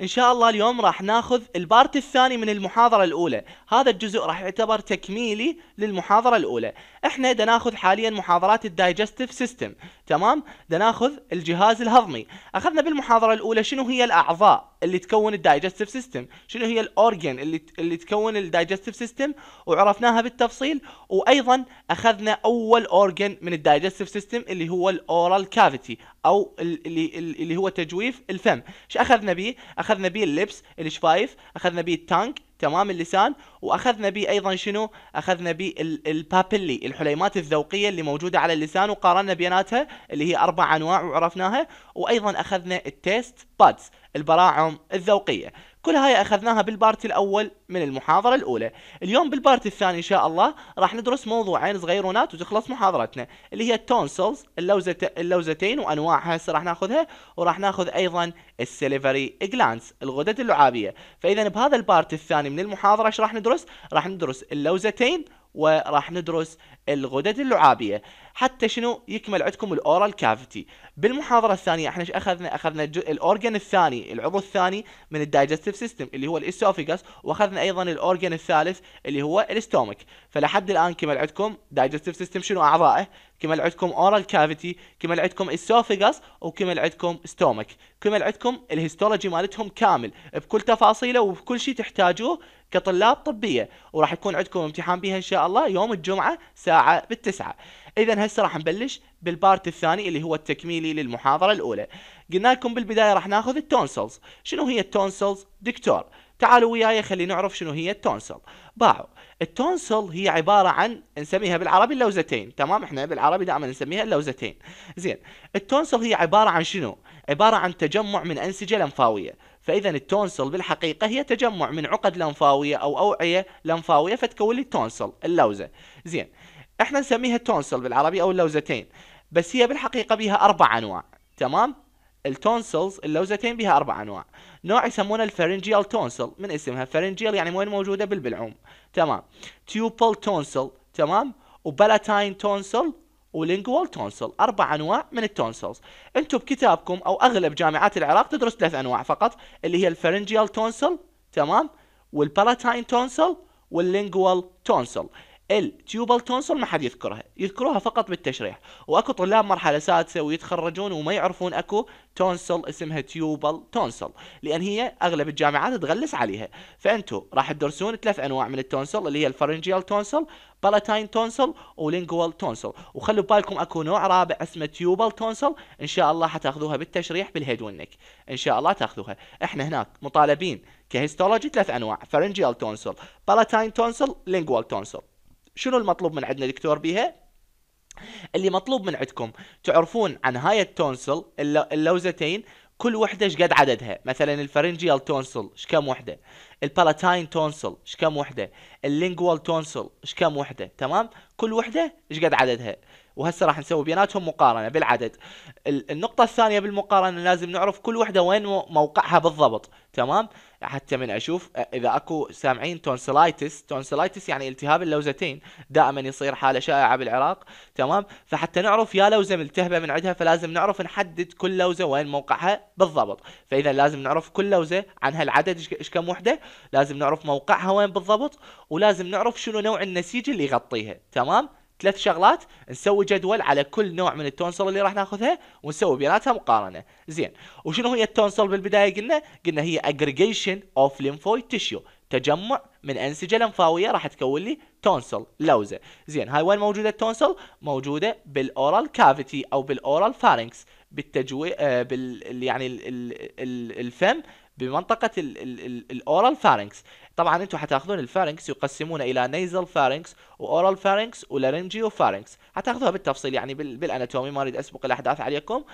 ان شاء الله اليوم راح ناخذ البارت الثاني من المحاضرة الاولى هذا الجزء راح يعتبر تكميلي للمحاضرة الاولى احنا دا ناخذ حاليا محاضرات الدايجستيف سيستم تمام ده ناخذ الجهاز الهضمي اخذنا بالمحاضره الاولى شنو هي الاعضاء اللي تكون الدايجستيف سيستم شنو هي الاورجن اللي اللي تكون الدايجستيف سيستم وعرفناها بالتفصيل وايضا اخذنا اول اورجن من الدايجستيف سيستم اللي هو الاورال كافيتي او اللي اللي هو تجويف الفم ايش اخذنا به اخذنا به اللبس الشفايف اخذنا به التانك تمام اللسان واخذنا به ايضا شنو اخذنا به البابيلي الحليمات الذوقيه اللي موجوده على اللسان وقارنا بيناتها اللي هي اربع انواع وعرفناها وايضا اخذنا التيست بادز البراعم الذوقيه كل هاي اخذناها بالبارت الاول من المحاضره الاولى اليوم بالبارت الثاني ان شاء الله راح ندرس موضوعين صغيرونات وتخلص محاضرتنا اللي هي التونسلز اللوزت اللوزتين وانواعها هسه راح ناخذها وراح ناخذ ايضا السيليفري جلانس الغدد اللعابيه فاذا بهذا البارت الثاني من المحاضره ايش راح ندرس راح ندرس اللوزتين وراح ندرس الغدد اللعابيه حتى شنو يكمل عندكم الاورال كافيتي بالمحاضره الثانيه احنا ايش اخذنا اخذنا الاورجن الثاني العضو الثاني من الدايجستيف سيستم اللي هو الاسوفيجاس واخذنا ايضا الاورجن الثالث اللي هو الاستومك فلحد الان كمل عندكم دايجستيف سيستم شنو اعضائه كمل عندكم اورال كافيتي كمل عندكم اسوفيجاس وكمل عندكم استومك كمل عندكم الهيستولوجي مالتهم كامل بكل تفاصيله وبكل شيء تحتاجوه كطلاب طبيه وراح يكون عندكم امتحان بها ان شاء الله يوم الجمعه ساعه بالتسعه اذا هسه راح نبلش بالبارت الثاني اللي هو التكميلي للمحاضره الاولى قلنا لكم بالبدايه راح ناخذ التونسلز شنو هي التونسلز دكتور تعالوا وياي خلي نعرف شنو هي التونسل باعوا التونسل هي عبارة عن نسميها بالعربي اللوزتين تمام احنا بالعربي دائما نسميها اللوزتين زين التونسل هي عبارة عن شنو عبارة عن تجمع من أنسجة لمفاوية فإذا التونسل بالحقيقة هي تجمع من عقد لمفاويه أو أوعية لمفاويه فتكون لي التونسل اللوزة زين احنا نسميها التونسل بالعربي أو اللوزتين بس هي بالحقيقة بها أربع أنواع تمام التونسلز اللوزتين بها أربع أنواع نوع يسمونه الفرنجيال تونسل من اسمها فرنجيال يعني وين موجودة بالبلعوم تمام تيوبل تونسل تمام وبلاتاين تونسل ولينجوال تونسل اربع انواع من التونسلز انتم بكتابكم او اغلب جامعات العراق تدرس ثلاث انواع فقط اللي هي الفرنجيال تونسل تمام والبالاتاين تونسل واللينجوال تونسل التيوبال تونسل ما حد يذكرها يذكروها فقط بالتشريح واكو طلاب مرحله سادسه ويتخرجون وما يعرفون اكو تونسل اسمها تيوبال تونسل لان هي اغلب الجامعات تغلس عليها فانتو راح تدرسون ثلاث انواع من التونسل اللي هي الفرنجيال تونسل بالاتاين تونسل ولينجوال تونسل وخلوا بالكم اكو نوع رابع اسمه تيوبال تونسل ان شاء الله حتاخذوها بالتشريح بالهيد والنك ان شاء الله تاخذوها احنا هناك مطالبين كهيستولوجي ثلاث انواع فرنجيال تونسل بالاتاين تونسل لينجوال تونسل شنو المطلوب من عندنا دكتور بيها؟ اللي مطلوب من عندكم تعرفون عن هاي التونسل اللوزتين كل وحده ايش قد عددها مثلا الفرنجيال تونسل ايش كم وحده البالاتاين تونسل ايش كم وحده اللينجوال تونسل ايش كم وحده تمام كل وحده ايش قد عددها وهسه راح نسوي بيناتهم مقارنه بالعدد النقطه الثانيه بالمقارنه لازم نعرف كل وحده وين موقعها بالضبط تمام حتى من اشوف اذا اكو سامعين تونسلايتس تونسلايتس يعني التهاب اللوزتين دائما يصير حاله شائعه بالعراق تمام فحتى نعرف يا لوزه ملتهبه من عندها فلازم نعرف نحدد كل لوزه وين موقعها بالضبط فاذا لازم نعرف كل لوزه عن هالعدد ايش كم وحده لازم نعرف موقعها وين بالضبط ولازم نعرف شنو نوع النسيج اللي يغطيها تمام ثلاث شغلات نسوي جدول على كل نوع من التونسل اللي راح ناخذها ونسوي بيناتها مقارنه زين وشنو هي التونسل بالبدايه قلنا قلنا هي اجريجيشن اوف ليمفويد تيشو تجمع من انسجه لمفاويه راح تكون لي تونسل لوزه زين هاي وين موجوده التونسل موجوده بالاورال كافيتي او بالاورال فارنكس بالتجوي آه بال يعني ال... ال... الفم بمنطقه الاورال فارنكس طبعا انتم حتاخذون الفارنكس يقسمونه الى نيزل فارنكس واورال فارنكس ولارنجيو فارنكس حتاخذوها بالتفصيل يعني بالاناتومي ما اريد اسبق الاحداث عليكم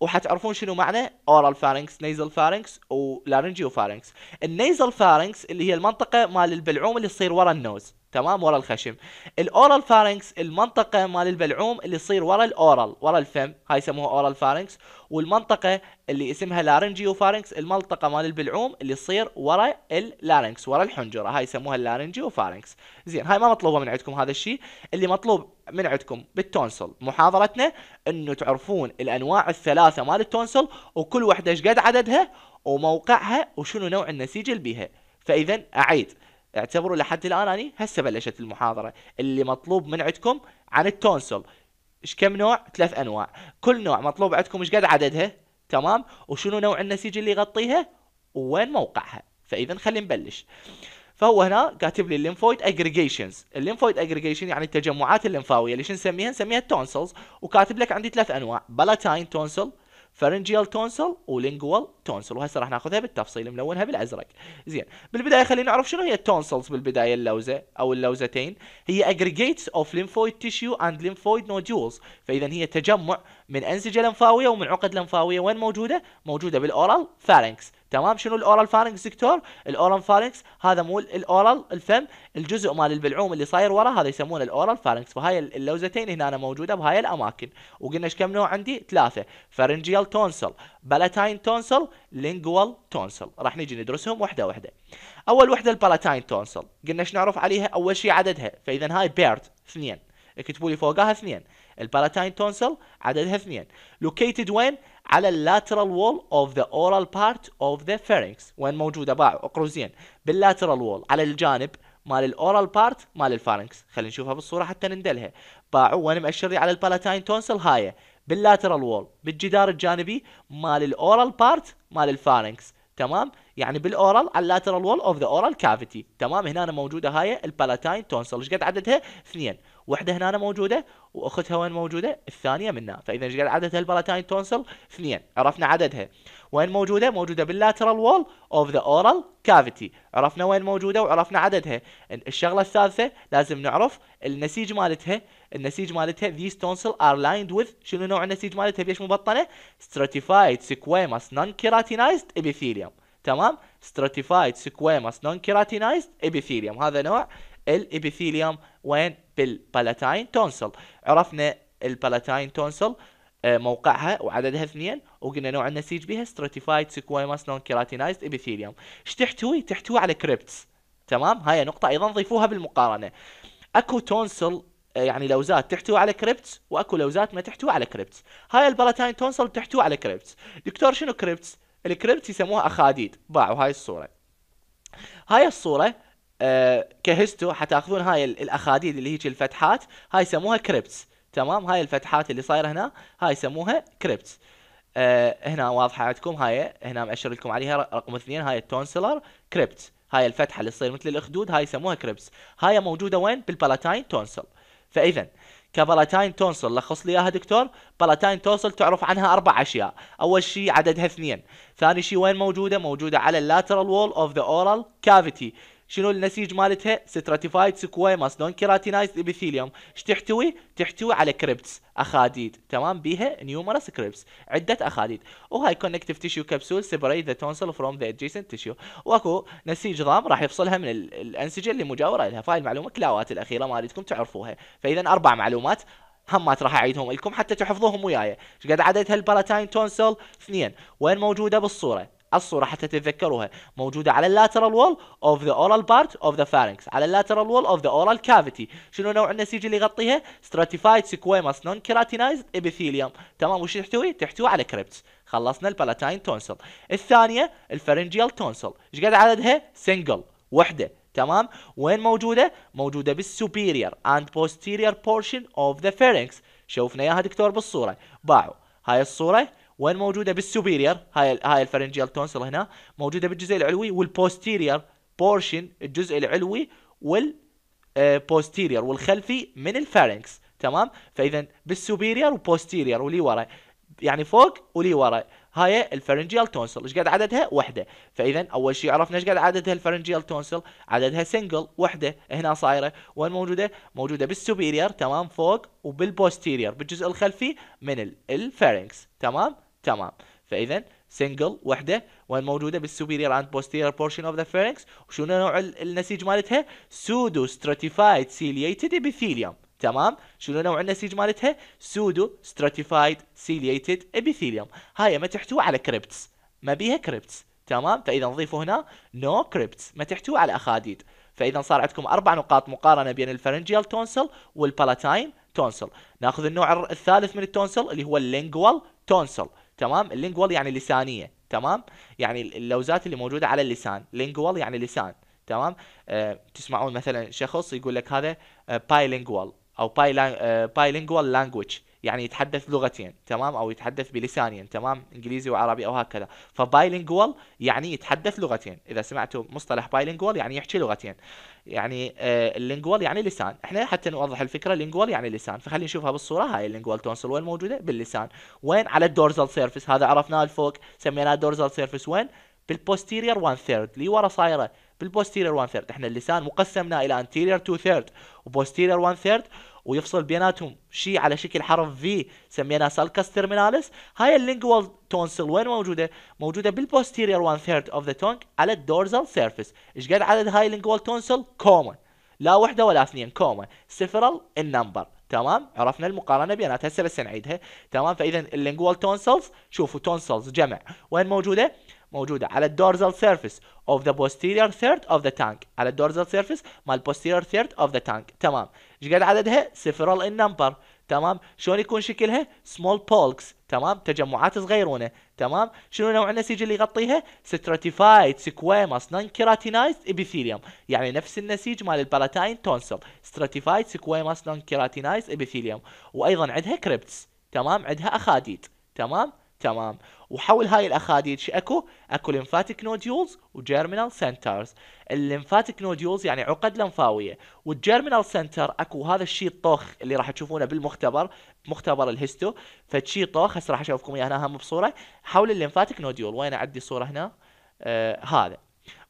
وحتعرفون شنو معنى اورال فارنكس نيزل فارنكس ولارنجيو فارنكس النيزل فارنكس اللي هي المنطقه مال البلعوم اللي تصير ورا النوز تمام ورا الخشم الاورال فارنكس المنطقه مال البلعوم اللي تصير ورا الاورال ورا الفم هاي يسموها اورال فارنكس والمنطقه اللي اسمها لارنجيو فارنكس المنطقه مال البلعوم اللي تصير ورا اللارنكس ورا الحنجره هاي يسموها اللارنجيو فارنكس زين هاي ما مطلوبه من عندكم هذا الشيء اللي مطلوب من عندكم بالتونسل محاضرتنا انه تعرفون الانواع الثلاثه مال التونسل وكل وحده ايش قد عددها وموقعها وشنو نوع النسيج اللي بيها فاذا اعيد اعتبروا لحد الان اني هسه بلشت المحاضره اللي مطلوب من عندكم عن التونسل ايش كم نوع ثلاث انواع كل نوع مطلوب عندكم ايش قد عددها تمام وشنو نوع النسيج اللي يغطيها وين موقعها فاذا خلينا نبلش فهو هنا كاتب لي الليمفويد اجريجيشنز الليمفويد اجريجيشن يعني التجمعات الليمفاويه اللي شو نسميها نسميها التونسلز وكاتب لك عندي ثلاث انواع بلاتاين تونسل فارنجيال تونسل ولينجوال تونسل وهسه راح ناخذها بالتفصيل ملونها بالازرق زين بالبدايه خلينا نعرف شنو هي التونسلز بالبدايه اللوزه او اللوزتين هي aggregates of lymphoid tissue and lymphoid nodules فاذا هي تجمع من انسجه لمفاويه ومن عقد لمفاويه وين موجوده موجوده بالاورال فارنكس تمام شنو الاورال فارنكس دكتور الاورال فارنكس هذا مو الاورال الفم الجزء مال البلعوم اللي صاير ورا هذا يسمونه الاورال فارنكس فهاي اللوزتين هنا أنا موجوده بهاي الاماكن وقلنا ايش كم نوع عندي ثلاثه فارنجيال تونسل بالاتاين تونسل لينجوال تونسل راح نجي ندرسهم وحده وحده اول وحده البالاتاين تونسل قلنا ايش نعرف عليها اول شيء عددها فاذا هاي بيرد اثنين اكتبوا لي فوقها اثنين البالاتاين تونسل عددها اثنين لوكيتد وين على اللاترال وول اوف ذا اورال بارت اوف ذا فيرنكس وين موجوده باع قروزين باللاترال وول على الجانب مال الاورال بارت مال الفارنكس خلينا نشوفها بالصوره حتى نندلها باعوا وين مأشر لي على البالاتاين تونسل هاي باللاترال وول بالجدار الجانبي مال الاورال بارت مال الفارنكس تمام يعني بالاورال على اللاترال وول اوف ذا اورال كافيتي تمام هنا موجوده هاي البالاتاين تونسل ايش قد عددها اثنين وحده هنا موجوده واختها وين موجوده الثانيه منا فاذا ايش قد عدد هالبراتاين تونسل اثنين عرفنا عددها وين موجوده موجوده باللاترال وول اوف ذا اورال كافيتي عرفنا وين موجوده وعرفنا عددها الشغله الثالثه لازم نعرف النسيج مالتها النسيج مالتها these tonsils are lined with شنو نوع النسيج مالتها بيش مبطنه stratified squamous non keratinized epithelium تمام stratified squamous non keratinized epithelium هذا نوع الابيثيليوم وين بالبالاتاين تونسل عرفنا البالاتاين تونسل آه، موقعها وعددها اثنين وقلنا نوع النسيج بها ستراتيفايد سكويماس نون كيراتينايزد ابيثيليوم ايش تحتوي تحتوي على كريبتس تمام هاي نقطه ايضا ضيفوها بالمقارنه اكو تونسل آه، يعني لوزات تحتوي على كريبتس واكو لوزات ما تحتوي على كريبتس هاي البلاتاين تونسل تحتوي على كريبتس دكتور شنو كريبتس الكريبتس يسموها اخاديد باعوا هاي الصوره هاي الصوره آه، كهستو حتاخذون هاي الاخاديد اللي هيك الفتحات هاي يسموها كريبتس تمام هاي الفتحات اللي صايره هنا هاي يسموها كريبتس آه، هنا واضحه عندكم هاي هنا مأشر لكم عليها رقم اثنين هاي التونسلر كريبت هاي الفتحه اللي تصير مثل الاخدود هاي يسموها كريبتس هاي موجوده وين بالبلاتاين تونسل فاذا كبلاتاين تونسل لخص لي اياها دكتور بلاتاين تونسل تعرف عنها اربع اشياء اول شيء عددها اثنين ثاني شيء وين موجوده موجوده على اللاترال وول اوف ذا اورال كافيتي شنو النسيج مالتها ستراتيفايد سكويماس نون كيراتينايزد ابيثيليوم ايش تحتوي تحتوي على كريبتس اخاديد تمام بيها نيومرس كريبتس عده اخاديد وهاي كونكتيف تيشيو كبسول سيبريت ذا تونسل فروم ذا ادجيسنت تيشيو واكو نسيج ضام راح يفصلها من الانسجه اللي مجاوره لها فهاي المعلومه كلاوات الاخيره ما اريدكم تعرفوها فاذا اربع معلومات همات راح اعيدهم لكم حتى تحفظوهم وياي ايش قد عدد هالباراتاين تونسل اثنين وين موجوده بالصوره الصورة حتى تتذكروها موجودة على اللاترال وول of the oral part of the pharynx على اللاترال وول of the oral cavity شنو نوع النسيج اللي يغطيها stratified squamous non keratinized epithelium تمام وش تحتوي تحتوي على كريبتس خلصنا البلاتاين تونسل الثانية الفرنجيال تونسل ايش قد عددها سنجل وحدة تمام وين موجودة موجودة بالسوبيريور and posterior portion of the pharynx شوفنا اياها دكتور بالصورة باعوا هاي الصورة وين موجوده بالسوبيرير هاي هاي الفرنجيال تونسل هنا موجوده بالجزء العلوي والبوستيرير بورشن الجزء العلوي والبوستيرير آه، والخلفي من الفارنكس تمام فاذا بالسوبيرير وبوستيرير واللي ورا يعني فوق ولي ورا هاي الفرنجيال تونسل ايش قد عددها وحده فاذا اول شيء عرفنا ايش قد عددها الفرنجيال تونسل عددها سنجل وحده هنا صايره وين موجوده موجوده بالسوبيرير تمام فوق وبالبوستيرير بالجزء الخلفي من الفارنكس تمام تمام فاذا سنجل وحده وين موجوده بالسوبيريور اند بوستيرير بورشن اوف ذا فيرنكس وشنو نوع النسيج مالتها سودو ستراتيفايد سيليتد ابيثيليوم تمام شنو نوع النسيج مالتها سودو ستراتيفايد سيليتد ابيثيليوم هاي ما تحتوي على كريبتس ما بيها كريبتس تمام فاذا نضيفوا هنا نو no كريبتس ما تحتوي على اخاديد فاذا صار عندكم اربع نقاط مقارنه بين الفرنجيال تونسل والبالاتاين تونسل ناخذ النوع الثالث من التونسل اللي هو اللينجوال تونسل تمام اللينجوال يعني لسانيه تمام يعني اللوزات اللي موجوده على اللسان لينجوال يعني لسان تمام أه تسمعون مثلا شخص يقول لك هذا آه، بايلينجوال او باي آه، بايلينجوال لانجويج يعني يتحدث لغتين تمام او يتحدث بلسانين تمام انجليزي وعربي او هكذا فبايلينجوال يعني يتحدث لغتين اذا سمعتوا مصطلح بايلينجوال يعني يحكي لغتين يعني آه اللينجوال يعني لسان احنا حتى نوضح الفكره اللينجوال يعني لسان فخلينا نشوفها بالصوره هاي اللينجوال تونسل وين موجوده باللسان وين على الدورزال سيرفيس هذا عرفناه الفوق سميناه دورزال سيرفيس وين بالبوستيرير 1 ثيرد اللي ورا صايره بالبوستيرير 1 ثيرد احنا اللسان مقسمنا الى انتيرير 2 ثيرد وبوستيرير 1 ثيرد ويفصل بيناتهم شيء على شكل حرف في سميناه سالكاس تيرمينالس هاي اللينجوال تونسل وين موجوده موجوده بالبوستيريور وان ثيرد اوف ذا تونج على الدورزال سيرفيس ايش قد عدد هاي اللينجوال تونسل كوما لا وحده ولا اثنين كوما سفرال النمبر تمام عرفنا المقارنه بيناتها هسه بس نعيدها تمام فاذا اللينجوال تونسلز شوفوا تونسلز جمع وين موجوده موجوده على الدورزال سيرفيس اوف ذا بوستيريور ثيرد اوف ذا تانك على الدورزال سيرفيس مال بوستيريور ثيرد اوف ذا تانك تمام ايش قد عددها سفرال ان نمبر تمام شلون يكون شكلها سمول بولكس تمام تجمعات صغيرونه تمام شنو نوع النسيج اللي يغطيها ستراتيفايد سكويموس نون كيراتينايزد ابيثيليوم يعني نفس النسيج مال البلاتاين تونسل ستراتيفايد سكويموس نون كيراتينايزد ابيثيليوم وايضا عندها كريبتس تمام عندها اخاديد تمام تمام وحول هاي الاخاديد شو اكو؟ اكو لمفاتيك نوديولز وجيرمينال سنترز اللمفاتيك نوديولز يعني عقد لمفاويه والجيرمينال سنتر اكو هذا الشيء الطوخ اللي راح تشوفونه بالمختبر بمختبر الهستو فشي طوخ هسه راح اشوفكم اياه هنا هم بصوره حول اللمفاتيك نوديول وين عندي صوره هنا؟ آه هذا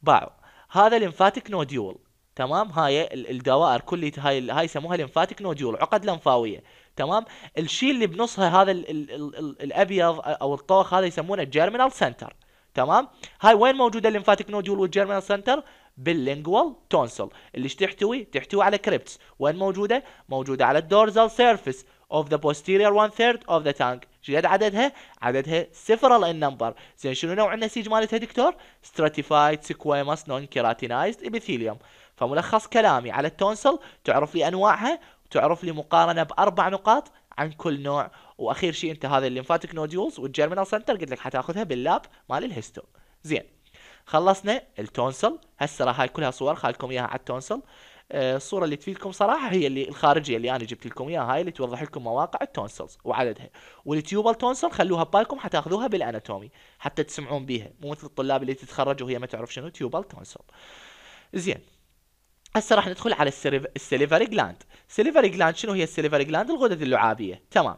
باعوا هذا لمفاتيك نوديول تمام هاي الدوائر كلية هاي هاي يسموها لمفاتيك نوديول عقد لمفاويه تمام الشيء اللي بنصها هذا الـ الـ الـ الـ الابيض او الطوخ هذا يسمونه جيرمينال سنتر تمام هاي وين موجوده الليمفاتيك نودول والجيرمينال سنتر باللينجوال تونسل اللي تحتوي تحتوي على كريبتس وين موجوده موجوده على الدورزال سيرفيس of the posterior one third of the tongue. شقد عددها؟ عددها صفر ان نمبر زين شنو نوع النسيج مالتها دكتور؟ stratified squamous non keratinized epithelium فملخص كلامي على التونسل تعرف لي انواعها تعرف لي مقارنه باربع نقاط عن كل نوع واخير شيء انت هذا الليمفاتيك نوديولز والجيرمينال سنتر قلت لك حتاخذها باللاب مال الهستو زين خلصنا التونسل هسه راح هاي كلها صور خالكم اياها على التونسل آه، الصوره اللي تفيدكم صراحه هي اللي الخارجيه اللي انا جبت لكم اياها هاي اللي توضح لكم مواقع التونسلز وعددها والتيوبال تونسل خلوها ببالكم حتاخذوها بالاناتومي حتى تسمعون بيها مو مثل الطلاب اللي تتخرج وهي ما تعرف شنو تيوبال تونسل زين هسه راح ندخل على السليفري جلاند سليفري جلاند شنو هي السليفري جلاند الغدد اللعابيه تمام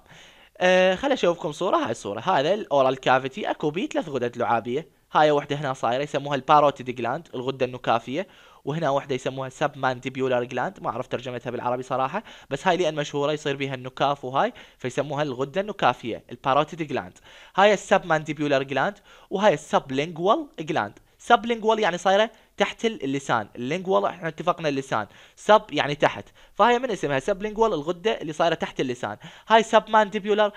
أه خل اشوفكم صوره هاي الصوره هذا الاورال كافيتي اكو بيه ثلاث غدد لعابيه هاي وحده هنا صايره يسموها الباروتيد جلاند الغده النكافيه وهنا وحده يسموها سب مانديبيولار جلاند ما اعرف ترجمتها بالعربي صراحة بس هاي لان مشهورة يصير بيها النكاف وهاي فيسموها الغدة النكافية الباروتيد جلاند هاي السب مانديبيولار جلاند وهاي السب لينجوال جلاند سب لينجوال يعني صايرة تحت اللسان اللينجوال احنا اتفقنا اللسان سب يعني تحت فهي من اسمها سب لينجوال الغده اللي صايره تحت اللسان هاي سب مانديبولر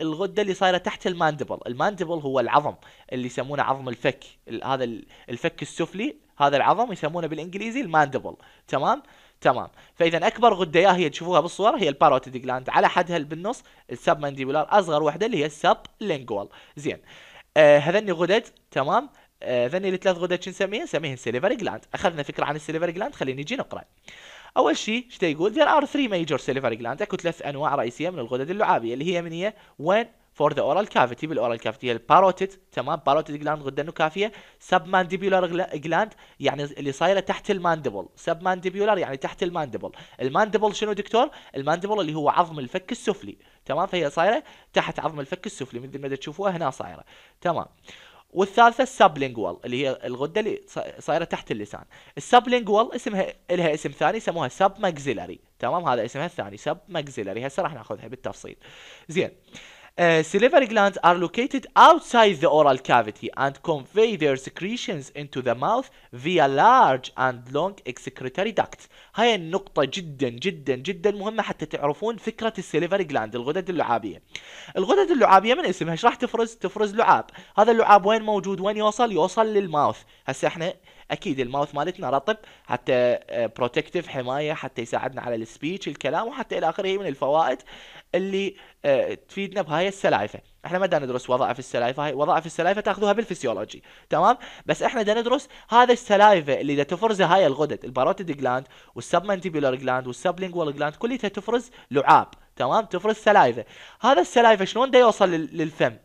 الغده اللي صايره تحت الماندبل الماندبل هو العظم اللي يسمونه عظم الفك هذا الفك السفلي هذا العظم يسمونه بالانجليزي الماندبل تمام تمام فاذا اكبر غده يا هي تشوفوها بالصور هي الباروتيد جلاند على حدها بالنص السب مانديبولار اصغر وحده اللي هي السب لينجوال زين آه هذني غدد تمام ذني آه، الثلاث غدد شو نسميه؟ نسميه سيليفر جلاند، اخذنا فكره عن السيليفر جلاند خلينا نجي نقرا. اول شيء شو يقول؟ There are three major salivary glands اكو ثلاث انواع رئيسيه من الغدد اللعابيه اللي هي من هي؟ وين فور ذا اورال كافيتي بالاورال كافيتي الباروتيد تمام باروتيد جلاند غده نكافيه سب جلاند يعني اللي صايره تحت الماندبل سب يعني تحت الماندبل الماندبل شنو دكتور الماندبل اللي هو عظم الفك السفلي تمام فهي صايره تحت عظم الفك السفلي مثل ما تشوفوها هنا صايره تمام والثالثه السابلينجوال اللي هي الغده اللي صايره تحت اللسان السابلينجوال اسمها لها اسم ثاني يسموها سب ماكسيلاري تمام هذا اسمها الثاني سب ماكسيلاري هسه راح ناخذها بالتفصيل زين Uh, salivary glands are located outside the oral cavity and convey their secretions into the mouth via large and long excretory ducts. هاي النقطة جدا جدا جدا مهمة حتى تعرفون فكرة السليفري جلاند الغدد اللعابية. الغدد اللعابية من اسمها ايش راح تفرز؟ تفرز لعاب. هذا اللعاب وين موجود؟ وين يوصل؟ يوصل للماوث. هسه احنا اكيد الماوث مالتنا رطب حتى بروتكتيف آه، حمايه حتى يساعدنا على السبيتش الكلام وحتى الى اخره من الفوائد اللي آه، تفيدنا بهاي السلايفه احنا ما دا ندرس وظائف السلايفه هاي وظائف السلايفه تاخذوها بالفسيولوجي تمام بس احنا دا ندرس هذا السلايفه اللي دا تفرز هاي الغدد الباروتيد جلاند والسبمنتيبولار جلاند والسبلينجوال جلاند كلها تفرز لعاب تمام تفرز سلايفه هذا السلايفه شلون دا يوصل للفم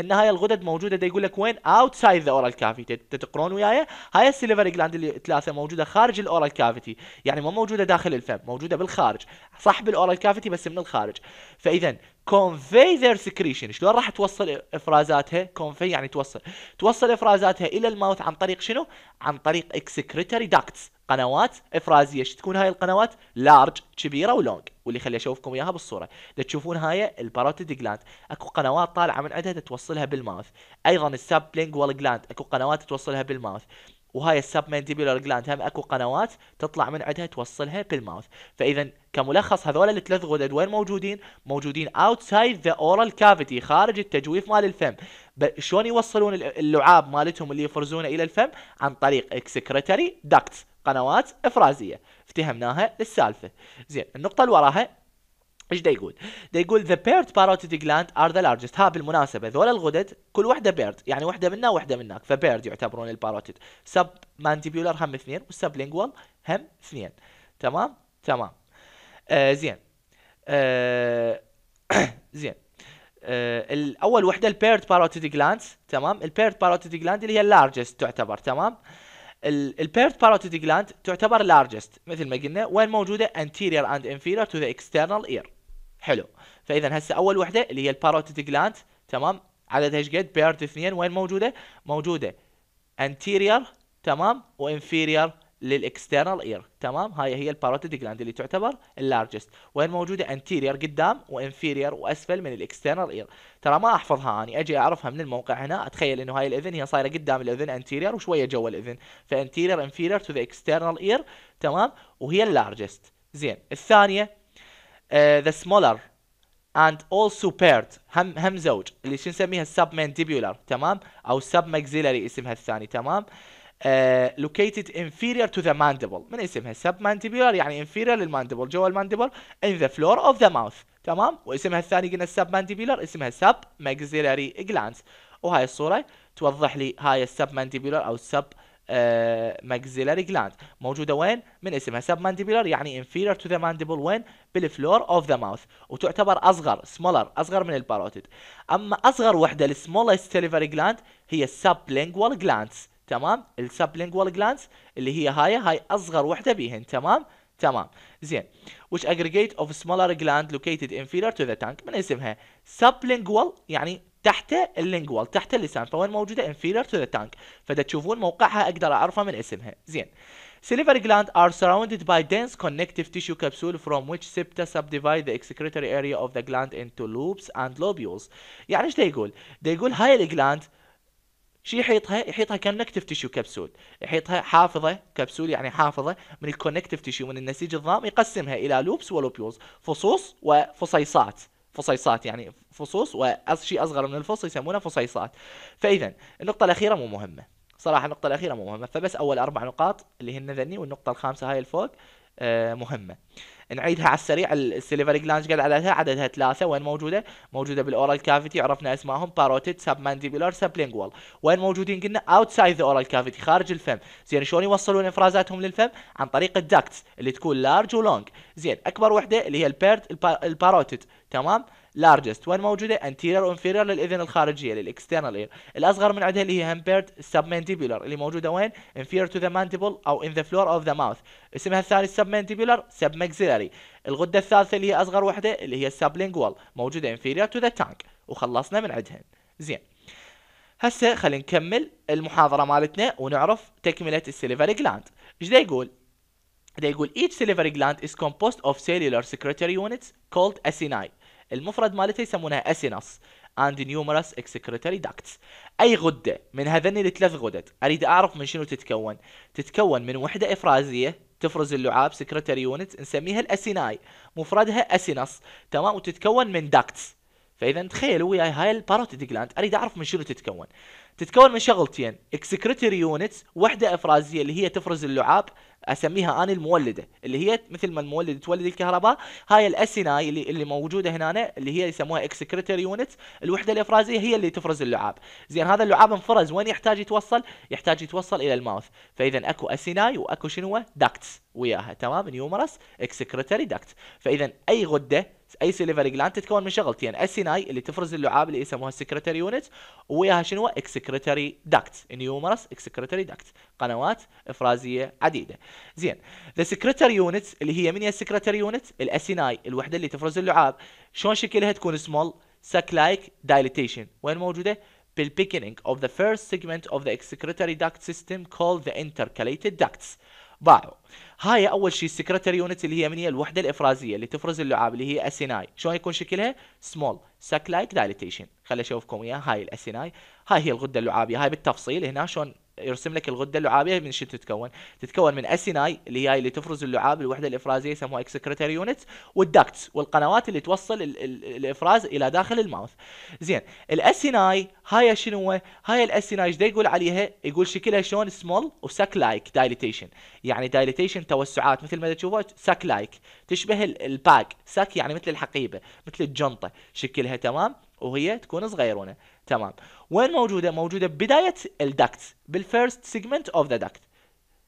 ان هاي الغدد موجوده دا يقول لك وين اوتسايد ذا اورال كافيتي تقرون وياي هاي السليفري جلاند اللي ثلاثه موجوده خارج الاورال كافيتي يعني مو موجوده داخل الفم موجوده بالخارج صح بالاورال كافيتي بس من الخارج فاذا كونفي ذير سكريشن شلون راح توصل افرازاتها كونفي يعني توصل توصل افرازاتها الى الماوث عن طريق شنو عن طريق اكسكريتري داكتس قنوات افرازيه ايش تكون هاي القنوات لارج كبيره ولونج واللي خلي اشوفكم اياها بالصوره تشوفون هاي الباروتيد جلاند اكو قنوات طالعه من عندها توصلها بالماوث ايضا السابلينج والجلاند جلاند اكو قنوات توصلها بالماوث وهاي السب مانديبولار جلاند هم اكو قنوات تطلع من عندها توصلها بالماوث فاذا كملخص هذول الثلاث غدد وين موجودين موجودين اوتسايد ذا اورال كافيتي خارج التجويف مال الفم شلون يوصلون اللعاب مالتهم اللي يفرزونه الى الفم عن طريق اكسكريتري داكت قنوات افرازيه افتهمناها السالفه زين النقطه اللي وراها ايش دا يقول؟ دا يقول ذا بيرد باروتيد جلاند ار ذا لارجست ها بالمناسبه ذول الغدد كل واحده بيرد يعني واحده منا وواحده منك فبيرد يعتبرون الباروتيد سب مانديبيولر هم اثنين والسب لينجوال هم اثنين تمام؟ تمام آه زين آه زين آه الاول وحده البيرد باروتيد جلاندز تمام البيرد باروتيد جلاند اللي هي اللارجست تعتبر تمام البيرد باروتيد جلاند تعتبر لارجست مثل ما قلنا وين موجوده anterior and inferior to the external ear حلو فاذا هسه اول وحده اللي هي الباروتيد جلاند تمام عددها ايش قد بيرد اثنين وين موجوده موجوده anterior تمام وانفيريور للاكسترنال اير تمام هاي هي الباروتيد جلاند اللي تعتبر اللارجست وين موجوده انتيرير قدام وانفيرير واسفل من الاكسترنال اير ترى ما احفظها اني اجي اعرفها من الموقع هنا اتخيل انه هاي الاذن هي صايره قدام الاذن انتيرير وشويه جوا الاذن فانتيرير انفيرير تو ذا اكسترنال اير تمام وهي اللارجست زين الثانيه ذا آه، سمولر and all paired هم هم زوج اللي شو نسميها السب تمام او submaxillary اسمها الثاني تمام uh, located inferior to the mandible من اسمها sub mandibular يعني inferior للمانديبل جوا المانديبل in the floor of the mouth تمام واسمها الثاني قلنا sub mandibular اسمها sub maxillary glands وهاي الصورة توضح لي هاي السب mandibular او السب maxillary gland موجودة وين؟ من اسمها sub mandibular يعني inferior to the mandible وين؟ بالفلور اوف ذا ماوث وتعتبر اصغر smaller اصغر من الباروتيد اما اصغر وحدة السمولست salivary gland هي السب lingual glands تمام السبلينجوال جلانس اللي هي هاي هاي اصغر وحده بيهن تمام تمام زين which aggregate of smaller gland located inferior to the tank من اسمها sublingual يعني تحت اللينجوال تحت اللسان فوين موجوده inferior to the tank فدا تشوفون موقعها اقدر اعرفه من اسمها زين Salivary gland are surrounded by dense connective tissue capsule from which septa subdivide the excretory area of the gland into loops and lobules. يعني ايش دا يقول؟ دا يقول هاي الجلاند شو يحيطها؟ يحيطها كونكتيف تيشو كبسول، يحيطها حافظه كبسول يعني حافظه من الكونكتيف تيشو من النسيج الظام يقسمها الى لوبس ولوبيولز، فصوص وفصيصات، فصيصات يعني فصوص وشيء اصغر من الفص يسمونه فصيصات. فاذا النقطه الاخيره مو مهمه، صراحه النقطه الاخيره مو مهمه، فبس اول اربع نقاط اللي هن ذني والنقطه الخامسه هاي الفوق آه، مهمه. نعيدها على السريع السيلفري جلاند قد عددها عددها ثلاثه وين موجوده موجوده بالاورال كافيتي عرفنا اسمائهم باروتيد سب مانديبولار لينجوال وين موجودين قلنا اوتسايد ذا اورال كافيتي خارج الفم زين شلون يوصلون افرازاتهم للفم عن طريق الداكتس اللي تكون لارج ولونج زين اكبر وحده اللي هي البيرد الباروتيد تمام largest وين موجوده anterior inferior للاذن الخارجيه للاكسترنال اير الاصغر من عندها اللي هي همبرت submandibular اللي موجوده وين inferior to the mandible او in the floor of the mouth اسمها الثاني submandibular submaxillary الغده الثالثه اللي هي اصغر وحده اللي هي sublingual موجوده inferior to the tongue وخلصنا من عندهن زين هسه خلينا نكمل المحاضره مالتنا ونعرف تكمله السليفري جلاند ايش يقول ده يقول each salivary gland is composed of cellular secretory units called acini المفرد مالتها يسمونها اسينس اند نيومرس اكسكريتوري داكتس اي غده من هذني الثلاث غدد اريد اعرف من شنو تتكون تتكون من وحده افرازيه تفرز اللعاب سكرتري يونت نسميها الاسيناي مفردها اسينس تمام وتتكون من داكتس فاذا تخيلوا وياي هاي الباروتيد جلاند اريد اعرف من شنو تتكون تتكون من شغلتين اكسكريتري يونتس وحده افرازيه اللي هي تفرز اللعاب اسميها انا المولده اللي هي مثل ما المولد تولد الكهرباء هاي الاسيناي اللي اللي موجوده هنا اللي هي يسموها اكسكريتري يونتس الوحده الافرازيه هي اللي تفرز اللعاب زين هذا اللعاب انفرز وين يحتاج يتوصل يحتاج يتوصل الى الماوث فاذا اكو اسيناي واكو شنو داكتس وياها تمام نيومرس اكسكريتري داكت فاذا اي غده اي سيليفري جلاند تتكون من شغلتين يعني، السيناي اللي تفرز اللعاب اللي يسموها السكرتري يونت وياها شنو اكسكرتري داكت نيومرس اكسكرتري داكت قنوات افرازيه عديده زين ذا سكرتري يونت اللي هي من هي السكرتري يونت الاسيناي الوحده اللي تفرز اللعاب شلون شكلها تكون سمول ساك لايك دايليتيشن وين موجوده بالبيكنينج اوف ذا فيرست سيجمنت اوف ذا اكسكرتري داكت سيستم called the intercalated ducts ضاعوا هاي اول شيء السكرتري يونت اللي هي من هي الوحده الافرازيه اللي تفرز اللعاب اللي هي اسيناي شلون يكون شكلها سمول ساك لايك دايليتيشن خلي اشوفكم اياها هاي الاسيناي هاي هي الغده اللعابيه هاي بالتفصيل هنا شلون يرسم لك الغده اللعابيه من شو تتكون؟ تتكون من اسيناي اللي هي اللي تفرز اللعاب الوحده الافرازيه يسموها اكسكريتري يونتس والداكتس والقنوات اللي توصل الـ الـ الافراز الى داخل الماوث. زين الاسيناي هاي شنو هاي الاسيناي ايش يقول عليها؟ يقول شكلها شلون سمول وساك لايك دايليتيشن يعني دايليتيشن توسعات مثل ما تشوفوا ساك لايك تشبه الباك ساك يعني مثل الحقيبه مثل الجنطه شكلها تمام وهي تكون صغيرونه تمام وين موجوده موجوده بدايه الدكت بالفيرست سيجمنت اوف ذا دكت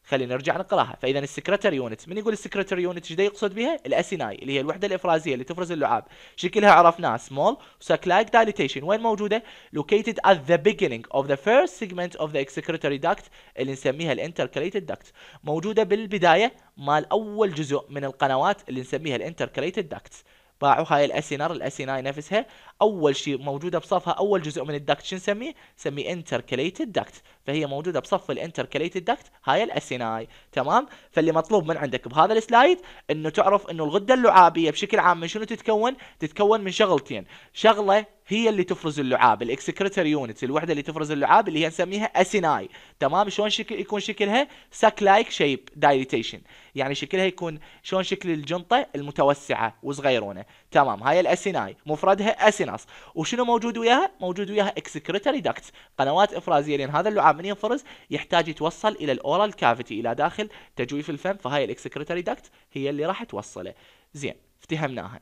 خلينا نرجع نقراها فاذا السكرتري يونت من يقول السكرتري يونت ايش يقصد بها الاسيناي اللي هي الوحده الافرازيه اللي تفرز اللعاب شكلها عرفناه سمول ساكلايك دايليتيشن وين موجوده located at the beginning of the first segment of the اكسكرتري duct اللي نسميها الانتركليتد duct موجوده بالبدايه مال اول جزء من القنوات اللي نسميها الانتركليتد ducts باعوا هاي الاسينر الاسيناي نفسها اول شيء موجوده بصفها اول جزء من الدكت شو نسميه؟ نسميه انتركليتد دكت فهي موجوده بصف الانتركليتد دكت هاي الاسيناي تمام؟ فاللي مطلوب من عندك بهذا السلايد انه تعرف انه الغده اللعابيه بشكل عام من شنو تتكون؟ تتكون من شغلتين شغله هي اللي تفرز اللعاب الاكسكريتر يونتس الوحده اللي تفرز اللعاب اللي هي نسميها اسيناي تمام شلون شكل يكون شكلها ساك لايك شيب دايليتيشن يعني شكلها يكون شلون شكل الجنطه المتوسعه وصغيرونه تمام هاي الاسيناي مفردها اسيناس وشنو موجود وياها موجود وياها اكسكريتري داكتس قنوات افرازيه لان هذا اللعاب من ينفرز يحتاج يتوصل الى الاورال كافيتي الى داخل تجويف الفم فهاي الاكسكريتري داكت هي اللي راح توصله زين افتهمناها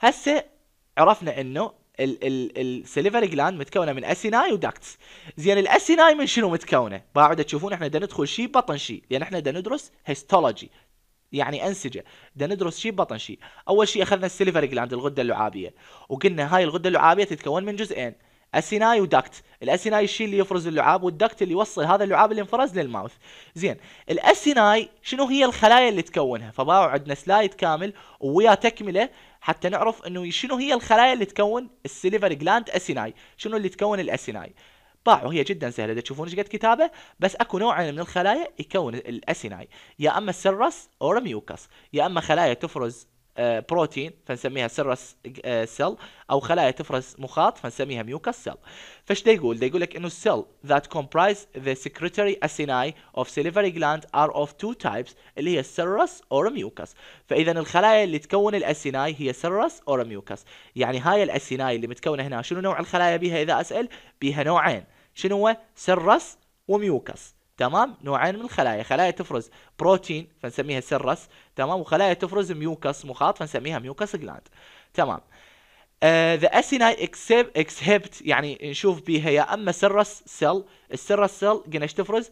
هسه عرفنا انه السليفري جلاند متكونه من اسيناي وداكتس زين الاسيناي من شنو متكونه بعد تشوفون احنا بدنا ندخل شي بطن شي لان يعني احنا بدنا ندرس هيستولوجي يعني انسجه دا ندرس شي بطن شي اول شيء اخذنا السليفري جلاند الغده اللعابيه وقلنا هاي الغده اللعابيه تتكون من جزئين اسيناي ودكت الاسيناي الشيء اللي يفرز اللعاب والدكت اللي يوصل هذا اللعاب اللي انفرز للماوث زين الاسيناي شنو هي الخلايا اللي تكونها فباعوا عندنا سلايد كامل ويا تكمله حتى نعرف انه شنو هي الخلايا اللي تكون السيليفر جلاند اسيناي شنو اللي تكون الاسيناي طاع وهي جدا سهله اذا تشوفون ايش قد كتابه بس اكو نوعين من الخلايا يكون الاسيناي يا اما السرس او الميوكس يا اما خلايا تفرز آه، بروتين فنسميها سيرس آه، سيل او خلايا تفرز مخاط فنسميها ميوكس سيل فايش ده يقول ده يقول لك انه السيل that كومبرايز the secretory اسيناي of سيليفري gland are of two types اللي هي السيرس or mucus فاذا الخلايا اللي تكون الاسيناي هي سيرس or mucus يعني هاي الاسيناي اللي متكونه هنا شنو نوع الخلايا بيها اذا اسال بيها نوعين شنو هو سيرس وميوكس تمام نوعين من الخلايا خلايا تفرز بروتين فنسميها سرس تمام وخلايا تفرز ميوكس مخاط فنسميها ميوكس جلاند تمام ذا اسيناي اكسبت يعني نشوف بيها يا اما سرس سيل السرس سيل قلنا ايش تفرز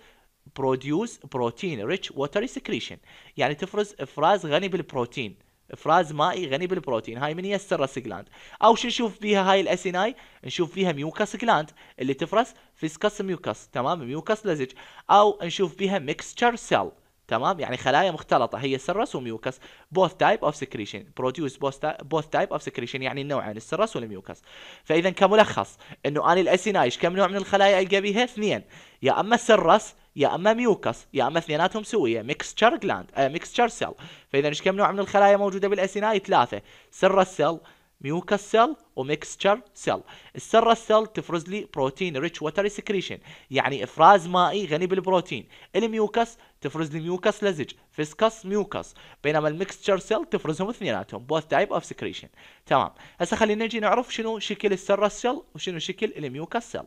بروديوس بروتين ريتش ووتري سكريشن يعني تفرز افراز غني بالبروتين افراز مائي غني بالبروتين هاي من هي السرس جلاند او شو نشوف بيها هاي الاسيناي نشوف فيها ميوكس جلاند اللي تفرز فيسكس ميوكس تمام ميوكس لزج او نشوف بها ميكستشر سيل تمام يعني خلايا مختلطه هي سرس وميوكس بوث تايب اوف سكريشن بروديوس بوث تايب اوف سكريشن يعني النوعين السرس والميوكس فاذا كملخص انه اني الاسينايش كم نوع من الخلايا القى بها اثنين يا اما سرس يا اما ميوكس يا اما اثنيناتهم سويه ميكستشر جلاند ميكستشر سيل فاذا ايش كم نوع من الخلايا موجوده بالاسيناي ثلاثه سرس سيل ميوكس سيل وميكستشر سيل السره السيل تفرز لي بروتين ريتش واتري سكريشن يعني افراز مائي غني بالبروتين الميوكس تفرز لي ميوكس لزج فيسكس ميوكس بينما الميكستشر سيل تفرزهم اثنيناتهم بوث تايب اوف سكريشن تمام هسه خلينا نجي نعرف شنو شكل السره السيل وشنو شكل الميوكس سيل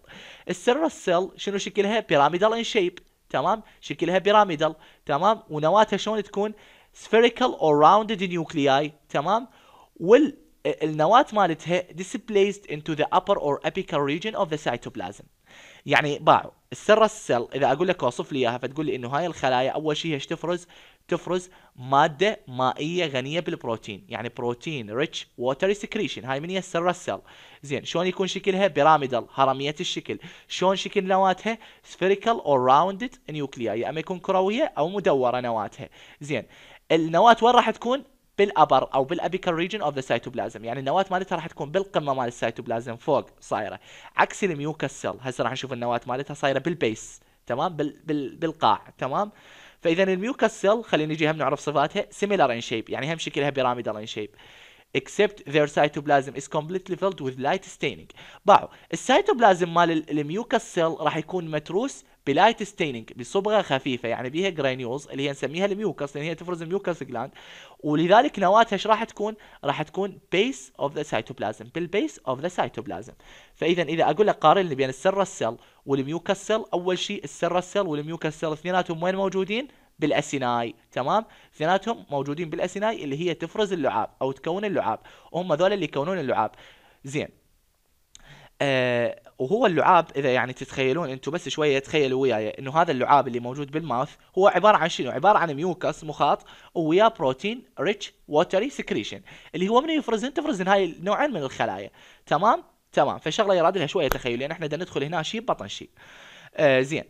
السره السيل شنو شكلها بيراميدال ان شيب تمام شكلها بيراميدال تمام ونواتها شلون تكون سفيريكال اور راوندد nuclei تمام وال النواة مالتها displaced into the upper or apical region of the cytoplasm يعني باعوا السره السل اذا اقول لك اوصف لي اياها فتقول لي انه هاي الخلايا اول شيء ايش تفرز تفرز ماده مائيه غنيه بالبروتين يعني بروتين ريتش water سكريشن هاي من هي السره السل زين شلون يكون شكلها بيراميدال هرميه الشكل شلون شكل نواتها سفيريكال or راوندد نيوكليا يا اما يكون كرويه او مدوره نواتها زين النواه وين راح تكون بالابر او بالابيكال ريجن اوف ذا سايتوبلازم يعني النواه مالتها راح تكون بالقمه مال السايتوبلازم فوق صايره عكس الميوكس سيل هسه راح نشوف النواه مالتها صايره بالبيس تمام بال بال بالقاع تمام فاذا الميوكس سيل خلينا نجي هم نعرف صفاتها سيميلر ان شيب يعني هم شكلها بيراميدال ان شيب except their cytoplasm is completely filled with light staining باعوا السيتوبلازم مال الميوكس سيل راح يكون متروس بلايت ستيننج بصبغه خفيفه يعني بيها جرانيولز اللي هي نسميها الميوكس لان هي تفرز الميوكس جلاند ولذلك نواتها ايش راح تكون؟ راح تكون بيس اوف ذا سيتوبلازم بالبيس اوف ذا سيتوبلازم فاذا اذا اقول لك قارن بين السره سيل والميوكس سيل اول شيء السره سيل والميوكس سيل اثنيناتهم وين موجودين؟ بالاسيناي تمام اثنيناتهم موجودين بالاسيناي اللي هي تفرز اللعاب او تكون اللعاب هم ذول اللي يكونون اللعاب زين آه وهو اللعاب اذا يعني تتخيلون انتم بس شويه تخيلوا وياي انه هذا اللعاب اللي موجود بالماوث هو عباره عن شنو؟ عباره عن ميوكس مخاط وياه بروتين ريتش ووتري سكريشن اللي هو من يفرزن تفرزن هاي نوعين من الخلايا تمام؟ تمام فشغله يراد لها شويه تخيل لان يعني احنا بدنا ندخل هنا شيء بطن شيء. آه زين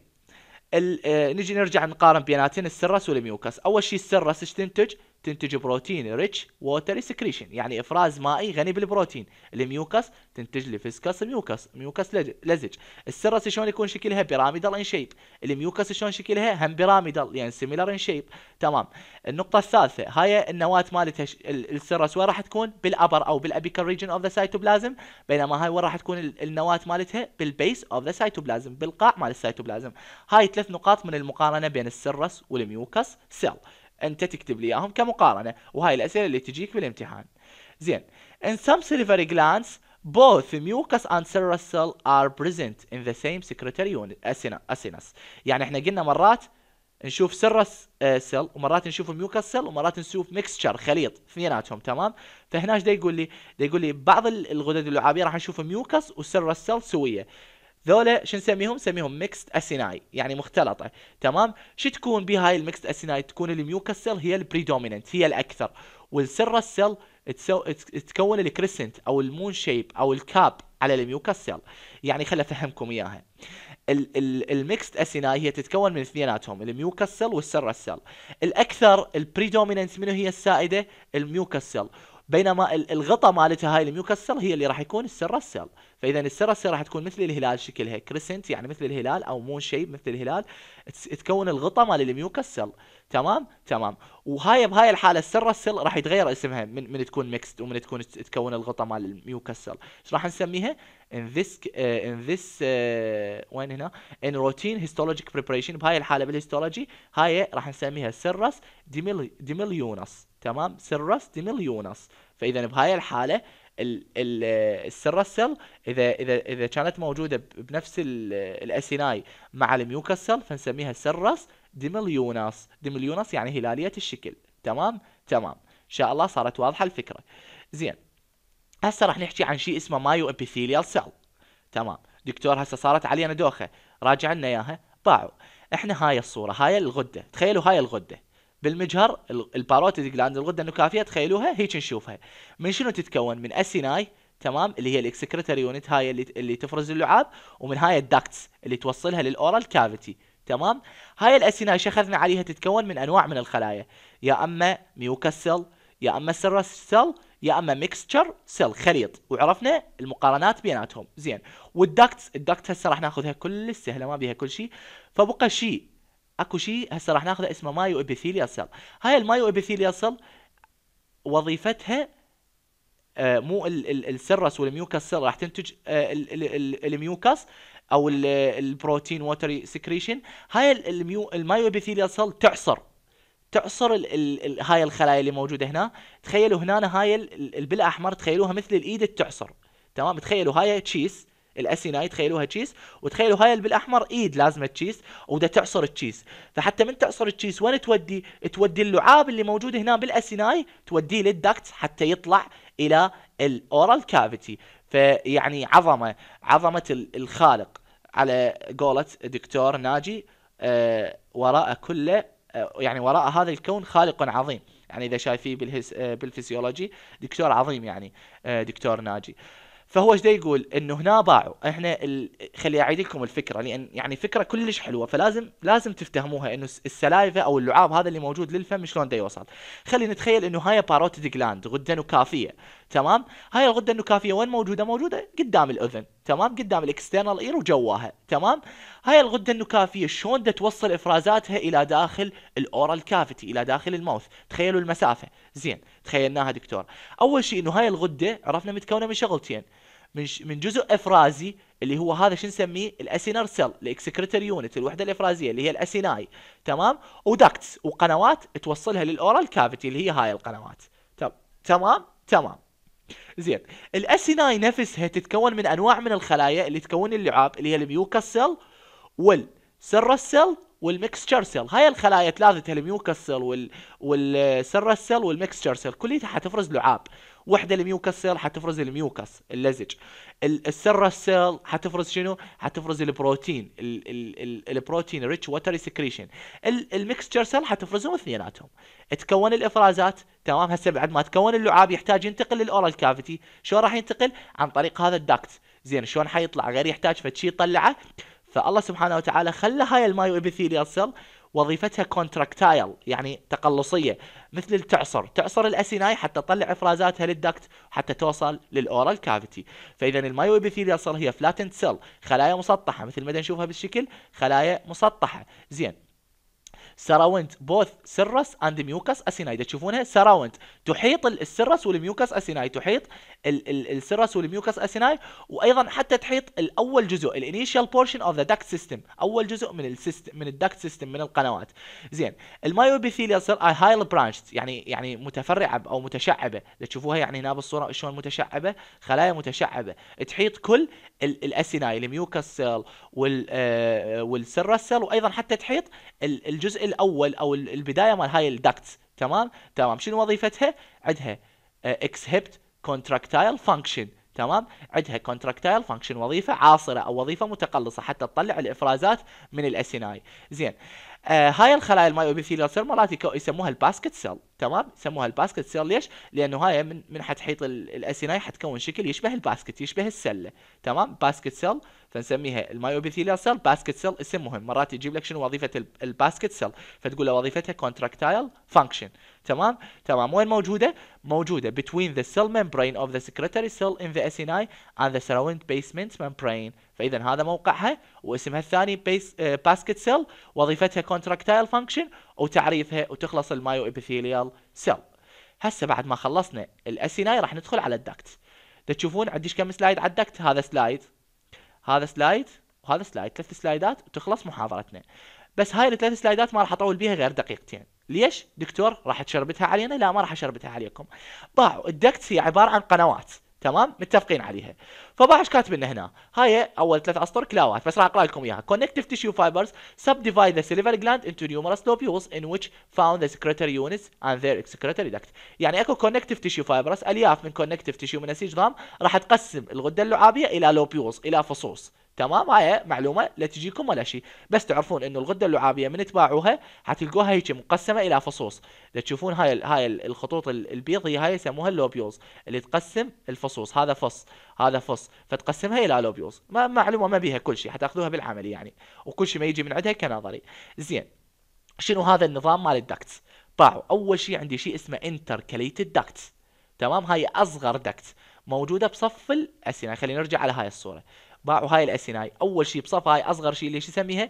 آه نجي نرجع نقارن بيناتين السرس والميوكس، اول شيء السرس ايش تنتج؟ تنتج بروتين ريتش ووتري سكريشن يعني افراز مائي غني بالبروتين، الميوكس تنتج لي فيسكاس ميوكاس ميوكاس لزج السرس شلون يكون شكلها بيراميدال ان شيب الميوكاس شلون شكلها هم بيراميدال يعني سيميلر ان شيب تمام النقطه الثالثه هاي النواه مالتها السرس وين راح تكون بالابر او بالابيكال ريجن اوف ذا سايتوبلازم بينما هاي وين راح تكون النواه مالتها بالبيس اوف ذا سايتوبلازم بالقاع مال السايتوبلازم هاي ثلاث نقاط من المقارنه بين السرس والميوكاس سيل انت تكتب لي اياهم كمقارنه وهاي الاسئله اللي تجيك بالامتحان زين in some سيلفري جلانس both mucus and serous cell are present in the same secretory unit asinus يعني احنا قلنا مرات نشوف سرس سيل آه، ومرات نشوف ميوكس سيل ومرات نشوف mixture خليط اثنيناتهم تمام فهنا ايش يقول لي دا يقول لي بعض الغدد اللعابيه راح نشوف ميوكس وسرس سيل سويه ذولا شو نسميهم؟ نسميهم ميكست اسيناي يعني مختلطه تمام؟ شو تكون بهاي الميكست اسيناي؟ تكون الميوكس سيل هي البريدوميننت هي الاكثر والسرس سيل تكون الكريسنت او المون شيب او الكاب على الميوكسل يعني خل افهمكم اياها الميكست اسيناي هي تتكون من اثنيناتهم الميوكسل والسرسل الاكثر البريدوميننت منه هي السائده الميوكسل بينما الغطاء مالتها هاي الميوكسل هي اللي راح يكون السرسل فاذا السرسل راح تكون مثل الهلال شكلها كريسنت يعني مثل الهلال او مون شيب مثل الهلال تكون الغطاء مال الميوكسل تمام تمام وهاي بهاي الحاله السر السل راح يتغير اسمها من, من تكون ميكست ومن تكون تكون الغطاء مال الميوكس ايش راح نسميها ان ذس ان ذس وين هنا ان روتين هيستولوجيك بريبريشن بهاي الحاله بالهيستولوجي هاي راح نسميها سرس ديميل ديميليونس تمام سرس ديميليونس فاذا بهاي الحاله آه، السيرة سيل اذا اذا اذا كانت موجوده بنفس آه، الاسيناي مع الميوكس فنسميها سرس ديمليوناس ديمليوناس يعني هلالية الشكل تمام تمام ان شاء الله صارت واضحة الفكرة زين هسه راح نحكي عن شيء اسمه مايو ابيثيليال سيل تمام دكتور هسه صارت علينا دوخة راجع لنا اياها باعوا احنا هاي الصورة هاي الغدة تخيلوا هاي الغدة بالمجهر الباروتيد جلاند الغده النكافيه تخيلوها هيك نشوفها من شنو تتكون من اسيناي تمام اللي هي الاكسكريتري يونت هاي اللي, اللي تفرز اللعاب ومن هاي الداكتس اللي توصلها للاورال كافيتي تمام هاي الاسينه اخذنا عليها تتكون من انواع من الخلايا يا اما ميوكسل يا اما سيرس سيل يا اما ميكستشر سيل خليط وعرفنا المقارنات بيناتهم زين والدكتس الدكت هسه راح ناخذها كل السهله ما بيها كل شيء فبقى شيء اكو شيء هسه راح ناخذه اسمه مايو ابيثيليا سيل هاي المايو ابيثيليا سيل وظيفتها آه، مو السرس والميوكس سر راح تنتج آه، الميوكس او البروتين ووتري سكريشن هاي الميو المايوبيثيليال سيل تعصر تعصر الـ الـ هاي الخلايا اللي موجوده هنا تخيلوا هنا هاي البلا احمر تخيلوها مثل الايد تعصر تمام تخيلوا هاي تشيس الاسيناي تخيلوها تشيس وتخيلوا هاي بالاحمر ايد لازمه تشيس وده تعصر التشيس فحتى من تعصر التشيس وين تودي تودي اللعاب اللي موجود هنا بالاسيناي توديه للدكت حتى يطلع الى الاورال كافيتي فيعني عظمه عظمه الخالق على قولة دكتور ناجي آه، وراء كله آه، يعني وراء هذا الكون خالق عظيم يعني اذا شايفيه آه، بالفسيولوجي دكتور عظيم يعني دكتور ناجي فهو ايش يقول انه هنا باعوا احنا ال... خلي اعيد لكم الفكره لان يعني فكره كلش حلوه فلازم لازم تفتهموها انه السلايفه او اللعاب هذا اللي موجود للفم شلون دا يوصل خلي نتخيل انه هاي باروتيد جلاند غده نكافيه تمام هاي الغده النكافيه وين موجوده موجوده قدام الاذن تمام قدام الاكسترنال اير وجواها تمام هاي الغده النكافيه شلون دا توصل افرازاتها الى داخل الاورال كافيتي الى داخل الماوث تخيلوا المسافه زين تخيلناها دكتور اول شيء انه هاي الغده عرفنا متكونه من شغلتين من من جزء افرازي اللي هو هذا شو نسميه الاسينر سيل الاكسكريتري يونت الوحده الافرازيه اللي هي الاسيناي تمام ودكتس وقنوات توصلها للاورال كافيتي اللي هي هاي القنوات تمام تمام زين الاسيناي نفسها تتكون من انواع من الخلايا اللي تكون اللعاب اللي هي الميوكا سيل والسر سيل والميكستشر سيل هاي الخلايا ثلاثه الميوكا سيل وال سيل والميكستشر سيل كلها حتفرز لعاب وحده الميوكس سيل حتفرز الميوكس اللزج السره سيل حتفرز شنو حتفرز البروتين الـ الـ الـ البروتين ريتش واتري سكريشن الميكستشر سيل حتفرزهم اثنيناتهم تكون الافرازات تمام هسه بعد ما تكون اللعاب يحتاج ينتقل للاورال كافيتي شو راح ينتقل عن طريق هذا الداكت زين شلون حيطلع غير يحتاج فشي يطلعه فالله سبحانه وتعالى خلى هاي المايو ابيثيليال سيل وظيفتها كونتراكتايل يعني تقلصيه مثل التعصر تعصر الاسيناي حتى تطلع افرازاتها للدكت حتى توصل للاورال كافيتي فاذا المايوبيثيليال سيل هي فلاتنت سيل خلايا مسطحه مثل ما نشوفها بالشكل خلايا مسطحه زين سراوند بوث سرس اند ميوكس اسيناي تشوفونها سراوند تحيط السرس والميوكس اسيناي تحيط السرس والميوكس اسيناي وايضا حتى تحيط الاول جزء الانيشال بورشن اوف ذا داكت سيستم اول جزء من السيستم من الداكت سيستم من القنوات زين المايوبيثيليا سيل اي هايل برانشد يعني يعني متفرعه او متشعبه تشوفوها يعني هنا بالصوره شلون متشعبه خلايا متشعبه تحيط كل الاسيناي الميوكاس سيل والسيرا آه، سيل وايضا حتى تحيط الجزء الاول او البدايه مال هاي الدكتس تمام تمام شنو وظيفتها عندها اكسهبت كونتراكتايل فانكشن تمام عندها كونتراكتايل فانكشن وظيفه عاصره او وظيفه متقلصه حتى تطلع الافرازات من الاسيناي زين آه هاي الخلايا المايوبيثيليال سيل مرات يسموها الباسكت سيل تمام يسموها الباسكت سيل ليش؟ لانه هاي من من حتحيط الاسيناي حتكون شكل يشبه الباسكت يشبه السله تمام باسكت سيل فنسميها المايوبيثيليال سيل باسكت سيل اسم مهم مرات يجيب لك شنو وظيفه الباسكت سيل فتقول له وظيفتها كونتراكتايل فانكشن تمام تمام وين موجوده موجوده between the cell membrane of the secretory cell in the SNI and the surrounding basement membrane فاذا هذا موقعها واسمها الثاني باسكت آه، سيل basket cell وظيفتها contractile function وتعريفها وتخلص المايو epithelial cell هسه بعد ما خلصنا الاسيناي راح ندخل على الدكت تشوفون عنديش كم سلايد على الدكت هذا سلايد هذا سلايد وهذا سلايد ثلاث سلايدات وتخلص محاضرتنا بس هاي الثلاث سلايدات ما راح اطول بيها غير دقيقتين ليش دكتور راح تشربتها علينا لا ما راح اشربتها عليكم باعوا الدكت هي عباره عن قنوات تمام متفقين عليها فباع ايش كاتب لنا هنا هاي اول ثلاث اسطر كلاوات بس راح اقرا لكم اياها كونكتيف تيشو فايبرز سب ديفايد ذا سيلفر جلاند انتو نيومرس لوبيولز ان ويتش فاوند ذا سكريتري يونتس اند ذير اكسكريتري دكت يعني اكو كونكتيف تيشو فايبرز الياف من كونكتيف تيشو من نسيج ضام راح تقسم الغده اللعابيه الى لوبيولز الى فصوص تمام هاي معلومه لا تجيكم ولا شيء بس تعرفون انه الغده اللعابيه من تباعوها حتلقوها هيك مقسمه الى فصوص تشوفون هاي هاي الخطوط البيض هي هاي يسموها اللوبيوز اللي تقسم الفصوص هذا فص هذا فص فتقسمها الى لوبيوز ما معلومه ما بيها كل شيء حتاخذوها بالعملي يعني وكل شيء ما يجي من عندها كنظري زين شنو هذا النظام مال الدكتس طاعوا اول شيء عندي شيء اسمه انتركليتد دكتس تمام هاي اصغر دكت موجوده بصف الاسنان خلينا نرجع على هاي الصوره باعوا هاي الاسيناي اول شيء بصف هاي اصغر شيء ليش يسميها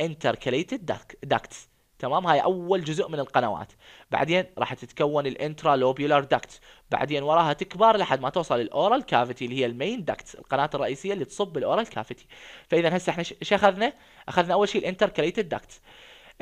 انتركليتد داكتس تمام هاي اول جزء من القنوات بعدين راح تتكون الانترا لوبيولار داكت بعدين وراها تكبر لحد ما توصل الاورال كافيتي اللي هي المين داكت القناه الرئيسيه اللي تصب الاورال كافيتي فاذا هسه احنا ايش اخذنا اخذنا اول شيء الانتركليتد داكت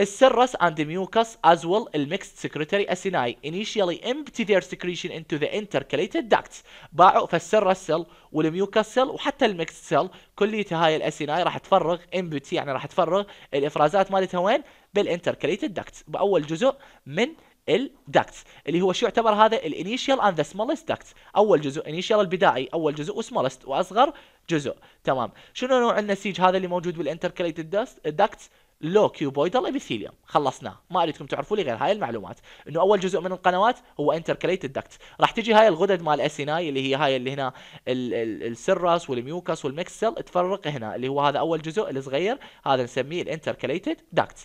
السرس and the mucus as well سكريتري اسيناي acini initially empty their secretion into the intercalated ducts باعوا فالسرس سل والميوكس سل وحتى الميكس سل كليتها هاي الاسيناي راح تفرغ امبتي يعني راح تفرغ الافرازات مالتها وين بالانتركليتد ducts باول جزء من الدكتس اللي هو شو يعتبر هذا الانيشال اند ذا سمولست دكتس اول جزء انيشال البدائي اول جزء وسمولست واصغر جزء تمام شنو نوع النسيج هذا اللي موجود بالانتركاليتد دكتس لو كيوبويد ابيثيليوم خلصناه ما اريدكم تعرفوا لي غير هاي المعلومات انه اول جزء من القنوات هو انتركليتد دكت راح تجي هاي الغدد مال الاسيناي اللي هي هاي اللي هنا السراس والميوكس والميكس سيل تفرق هنا اللي هو هذا اول جزء الصغير هذا نسميه الانتركليتد دكت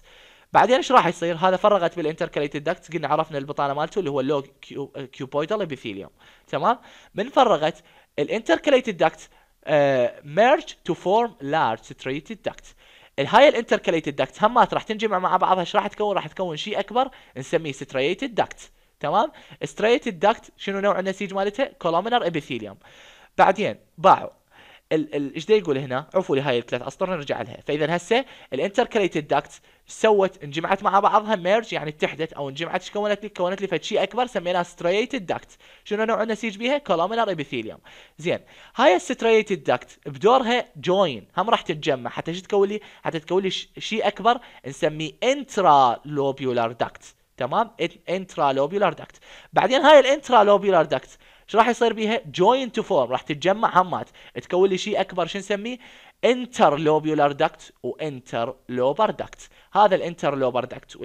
بعدين ايش راح يصير هذا فرغت بالانتركليتد دكت قلنا عرفنا البطانه مالته اللي هو لو كيوبويد ابيثيليوم تمام من فرغت الانتركليتد دكت ميرج تو فورم لارج ستريتد دكت الهاي الانتركليتد داكت همات راح تنجمع مع بعضها ايش راح تكون راح تكون شيء اكبر نسميه ستريتد داكت تمام ستريتد داكت شنو نوع النسيج مالتها كولومنر ابيثيليوم بعدين باعوا ايش دا يقول هنا؟ عفوا لي هاي الثلاث اسطر نرجع لها، فاذا هسه الانتركريتد داكت سوت انجمعت مع بعضها ميرج يعني اتحدت او انجمعت ايش كونت لي؟ كونت لي فد شيء اكبر سميناه ستريتد داكت، شنو نوع النسيج بيها؟ كولومينار ابيثيليوم. زين، هاي الستريتد داكت بدورها جوين، هم راح تتجمع حتى شو تكون لي؟ حتى تكون لي شيء اكبر نسميه انترا لوبيولار داكت، تمام؟ انترا لوبيولار داكت. بعدين هاي الانترا لوبيولار داكت شو راح يصير بيها جوين تو فورم راح تتجمع همات تكون لي شيء اكبر شو نسميه انتر انترلوبيولار داكت لوبر داكت هذا الانتر الانترلوبر داكت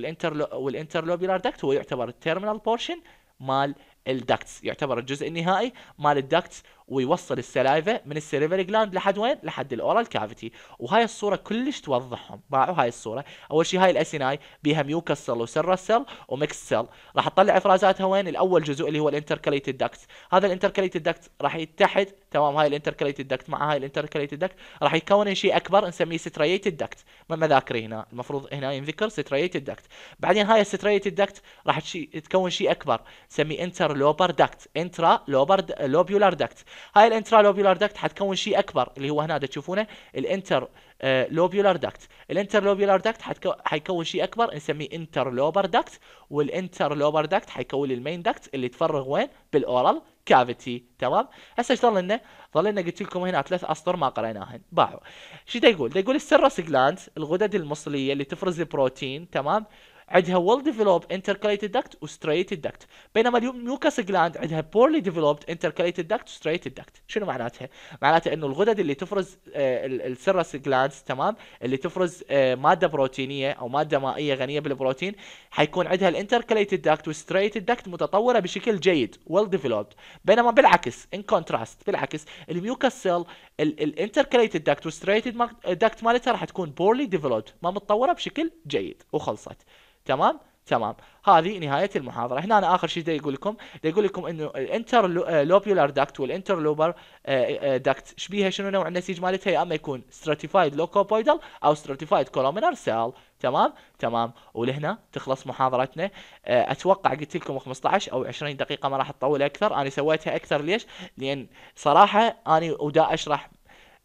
والانتر لوبيولار داكت هو يعتبر التيرمينال بورشن مال الداكتس يعتبر الجزء النهائي مال الداكتس ويوصل السلايفا من السيريفر جلاند لحد وين؟ لحد الاورال كافيتي وهاي الصوره كلش توضحهم باعوا هاي الصوره اول شيء هاي الاسيناي بيها ميوكس سيل وسيرا سيل وميكس سيل راح تطلع افرازاتها وين؟ الاول جزء اللي هو الانتركليتد داكت هذا الانتركليتد داكت راح يتحد تمام هاي الانتركليتد داكت مع هاي الانتركليتد داكت راح يكون شيء اكبر نسميه ستريتد داكت ما مذاكري هنا المفروض هنا ينذكر ستريتد داكت بعدين هاي الستريتد داكت راح تكون شيء اكبر نسميه انترلوبر داكت انترا لوبر لوبيولار داكت هاي الانترالوبيولار داكت حتكون شيء اكبر اللي هو هنا تشوفونه الانتر آه، لوبيولار داكت لوبيولار داكت حيكون شيء اكبر نسميه انترلوبر داكت والانترلوبر داكت حيكون المين داكت اللي تفرغ وين بالاورال كافيتي تمام هسه ايش ظل لنا ظل لنا قلت لكم هنا ثلاث اسطر ما قريناهن باعوا شو دا يقول دا يقول السيروس جلاند الغدد المصليه اللي تفرز البروتين تمام عندها ويل ديفلوبد انتركليتد دكت وستريتد دكت بينما الميوكس جلاند عندها بورلي ديفلوبد انتركليتد دكت وستريتد دكت شنو معناتها معناتها انه الغدد اللي تفرز آه، السيرس جلاندز تمام اللي تفرز آه، ماده بروتينيه او ماده مائيه غنيه بالبروتين حيكون عندها الانتركليتد دكت وستريتد دكت متطوره بشكل جيد ويل ديفلوبد بينما بالعكس ان كونتراست بالعكس الميوكس سيل الانتركليتد دكت والستريتد دكت مالتها راح تكون بورلي ديفلوبد ما متطوره بشكل جيد وخلصت تمام تمام هذه نهايه المحاضره هنا أنا اخر شيء دا يقول لكم دا يقول لكم انه الانتر لوبيولار آه، داكت والانتر لوبر داكت آه، آه، شبيها شنو نوع النسيج مالتها يا اما يكون ستراتيفايد لوكوبويدال او ستراتيفايد كولومينار سيل تمام تمام ولهنا تخلص محاضرتنا اتوقع قلت لكم 15 او 20 دقيقه ما راح تطول اكثر انا سويتها اكثر ليش لان صراحه انا ودا اشرح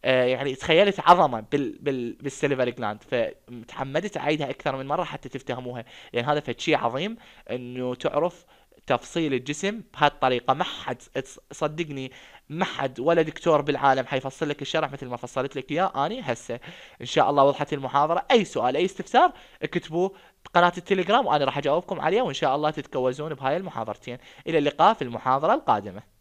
آه، يعني تخيلت عظمه بال بال بالسيلفر جلاند فتحمدت اعيدها اكثر من مره حتى تفتهموها لان يعني هذا فشي عظيم انه تعرف تفصيل الجسم بهالطريقه ما حد صدقني ما حد ولا دكتور بالعالم حيفصل لك الشرح مثل ما فصلت لك اياه اني هسه ان شاء الله وضحت المحاضره اي سؤال اي استفسار اكتبوه بقناه التليجرام وانا راح اجاوبكم عليه وان شاء الله تتكوزون بهاي المحاضرتين الى اللقاء في المحاضره القادمه